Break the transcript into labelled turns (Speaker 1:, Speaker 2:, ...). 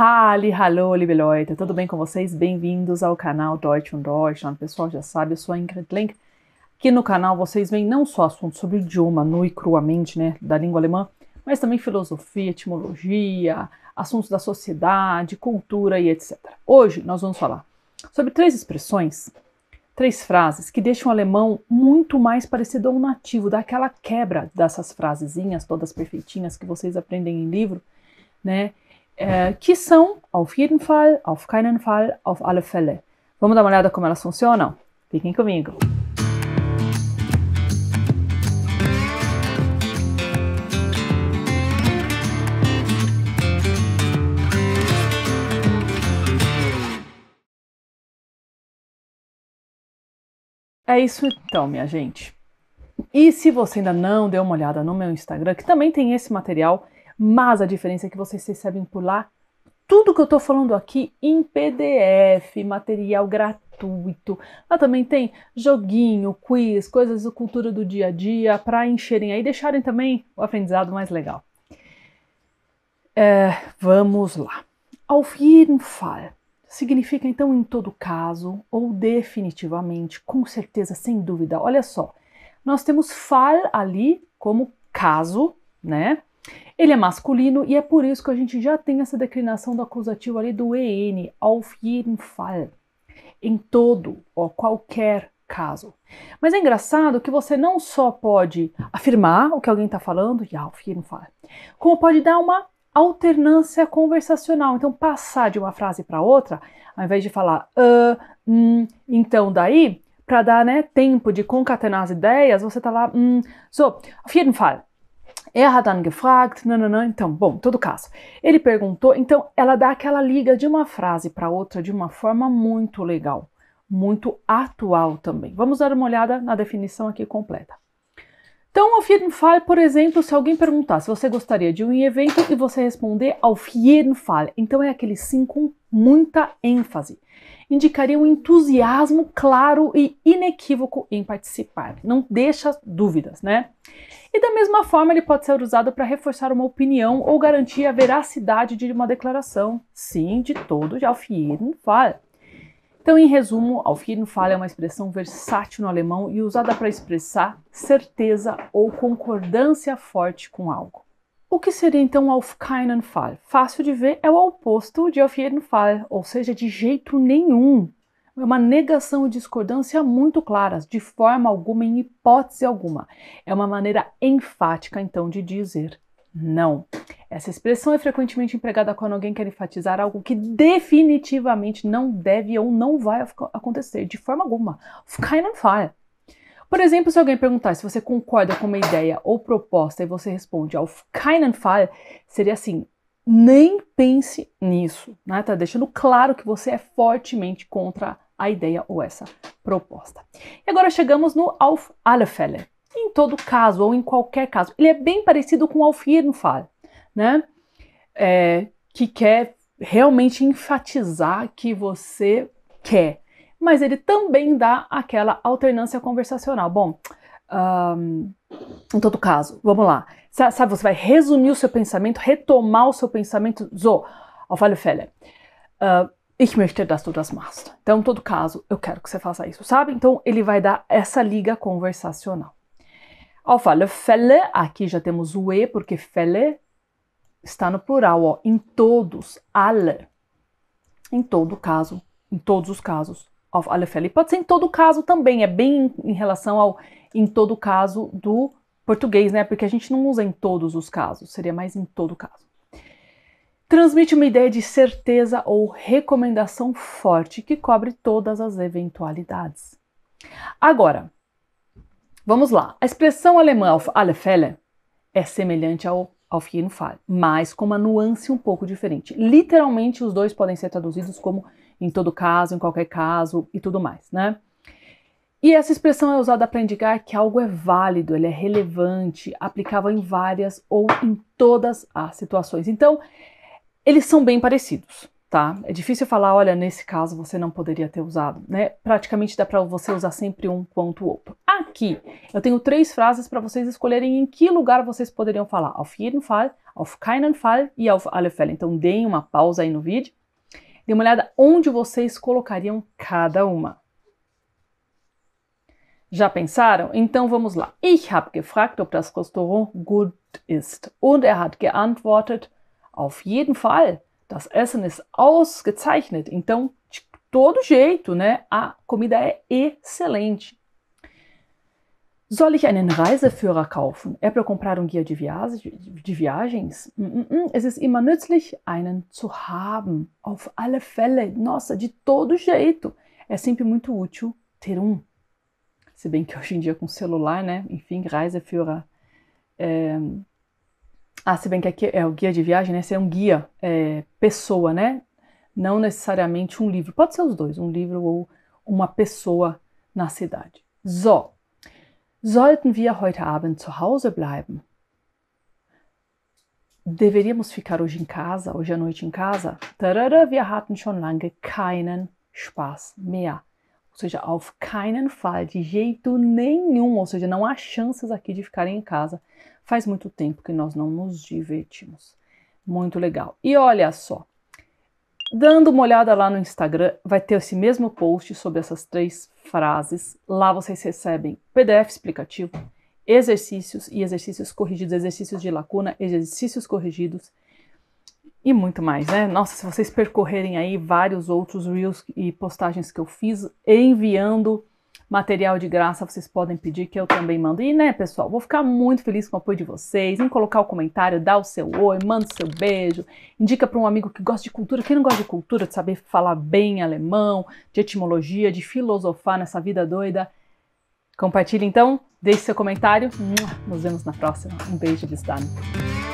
Speaker 1: Halli, hallo, liebe Leute, tudo bem com vocês? Bem-vindos ao canal Deutsch und Deutschland. Pessoal, já sabe, eu sou a Ingrid Link. Aqui no canal vocês veem não só assuntos sobre idioma, nu e cruamente, né, da língua alemã, mas também filosofia, etimologia, assuntos da sociedade, cultura e etc. Hoje nós vamos falar sobre três expressões, três frases que deixam o alemão muito mais parecido ao nativo, daquela quebra dessas frasezinhas todas perfeitinhas que vocês aprendem em livro, né? que äh, são auf jeden Fall, auf keinen Fall, auf alle Fälle. Vamos dar uma olhada como elas funcionam? Fiquem comigo. É isso então, minha gente. E se você ainda não deu uma olhada no meu Instagram, que também tem esse material mas a diferença é que vocês recebem por lá tudo que eu estou falando aqui em PDF, material gratuito. Lá também tem joguinho, quiz, coisas da cultura do dia a dia para encherem aí, deixarem também o aprendizado mais legal. É, vamos lá. Auf jeden Fall significa então em todo caso ou definitivamente, com certeza, sem dúvida. Olha só, nós temos Fall ali como caso, né? Ele é masculino e é por isso que a gente já tem essa declinação do acusativo ali do EN, auf jeden Fall, em todo, ó, qualquer caso. Mas é engraçado que você não só pode afirmar o que alguém está falando, ja, auf jeden Fall, como pode dar uma alternância conversacional. Então, passar de uma frase para outra, ao invés de falar uh, hum, então daí, para dar né, tempo de concatenar as ideias, você está lá, hum, so, auf jeden Fall. Erradan tá gefragt, nananã. Então, bom, todo caso. Ele perguntou, então ela dá aquela liga de uma frase para outra de uma forma muito legal, muito atual também. Vamos dar uma olhada na definição aqui completa. Então, auf jeden Fall, por exemplo, se alguém perguntar se você gostaria de um evento e você responder auf jeden Fall, então é aquele sim com muita ênfase indicaria um entusiasmo claro e inequívoco em participar. Não deixa dúvidas, né? E da mesma forma, ele pode ser usado para reforçar uma opinião ou garantir a veracidade de uma declaração. Sim, de todo já jeden fala. Então, em resumo, auf jeden Fall é uma expressão versátil no alemão e usada para expressar certeza ou concordância forte com algo. O que seria então auf keinen Fall? Fácil de ver, é o oposto de auf jeden Fall, ou seja, de jeito nenhum. É uma negação e discordância muito claras, de forma alguma, em hipótese alguma. É uma maneira enfática, então, de dizer não. Essa expressão é frequentemente empregada quando alguém quer enfatizar algo que definitivamente não deve ou não vai acontecer, de forma alguma. Auf keinen Fall. Por exemplo, se alguém perguntar se você concorda com uma ideia ou proposta e você responde auf keinen Fall, seria assim: nem pense nisso, né? Tá deixando claro que você é fortemente contra a ideia ou essa proposta. E agora chegamos no auf alle Fälle. Em todo caso ou em qualquer caso, ele é bem parecido com auf jeden Fall, né? É, que quer realmente enfatizar que você quer mas ele também dá aquela alternância conversacional. Bom, um, em todo caso, vamos lá. Sabe, você vai resumir o seu pensamento, retomar o seu pensamento. So, auf alle Fälle. Uh, ich möchte, dass du das machst. Então, em todo caso, eu quero que você faça isso, sabe? Então, ele vai dar essa liga conversacional. Auf alle Fälle, aqui já temos o E, porque Fälle está no plural, ó. Em todos, alle. Em todo caso, em todos os casos, of Pode ser em todo caso também, é bem em relação ao em todo caso do português, né? Porque a gente não usa em todos os casos, seria mais em todo caso. Transmite uma ideia de certeza ou recomendação forte que cobre todas as eventualidades. Agora, vamos lá. A expressão alemã auf alle Fälle é semelhante ao Auf jeden Fall, mas com uma nuance um pouco diferente. Literalmente, os dois podem ser traduzidos como em todo caso, em qualquer caso e tudo mais, né? E essa expressão é usada para indicar que algo é válido, ele é relevante, aplicável em várias ou em todas as situações. Então, eles são bem parecidos tá? É difícil falar, olha, nesse caso você não poderia ter usado, né? Praticamente dá para você usar sempre um quanto o outro. Aqui eu tenho três frases para vocês escolherem em que lugar vocês poderiam falar. Auf jeden Fall, auf keinen Fall e auf alle Fälle. Então deem uma pausa aí no vídeo. Dê uma olhada onde vocês colocariam cada uma. Já pensaram? Então vamos lá. Ich habe gefragt, ob das Restaurant gut ist. Und er hat geantwortet, auf jeden Fall. Das Essen ist ausgezeichnet. Então, de todo jeito, né? A comida é excelente. Soll ich einen Reiseführer kaufen? É er para comprar um guia de, de viagens? Hum, hum, hum. es ist immer nützlich, einen zu haben. Auf alle Fälle. Nossa, de todo jeito. É sempre muito útil ter um. Se bem que hoje em dia com celular, né? Enfim, Reiseführer eh, ah, se bem que aqui é o guia de viagem, né? Esse é um guia, é, pessoa, né? Não necessariamente um livro. Pode ser os dois, um livro ou uma pessoa na cidade. So, sollten wir heute Abend zu Hause bleiben? Deveríamos ficar hoje em casa, hoje à noite em casa? Tarara, wir hatten schon lange keinen Spaß mehr. Ou seja, auf keinen Fall, de jeito nenhum, ou seja, não há chances aqui de ficarem em casa. Faz muito tempo que nós não nos divertimos. Muito legal. E olha só, dando uma olhada lá no Instagram, vai ter esse mesmo post sobre essas três frases. Lá vocês recebem PDF explicativo, exercícios e exercícios corrigidos, exercícios de lacuna, exercícios corrigidos e muito mais, né? Nossa, se vocês percorrerem aí vários outros reels e postagens que eu fiz enviando material de graça, vocês podem pedir que eu também mando. E né, pessoal, vou ficar muito feliz com o apoio de vocês, em colocar o comentário, dar o seu oi, manda o seu beijo, indica para um amigo que gosta de cultura, quem não gosta de cultura, de saber falar bem alemão, de etimologia, de filosofar nessa vida doida. Compartilhe então, deixe seu comentário. Nos vemos na próxima. Um beijo, bis dann.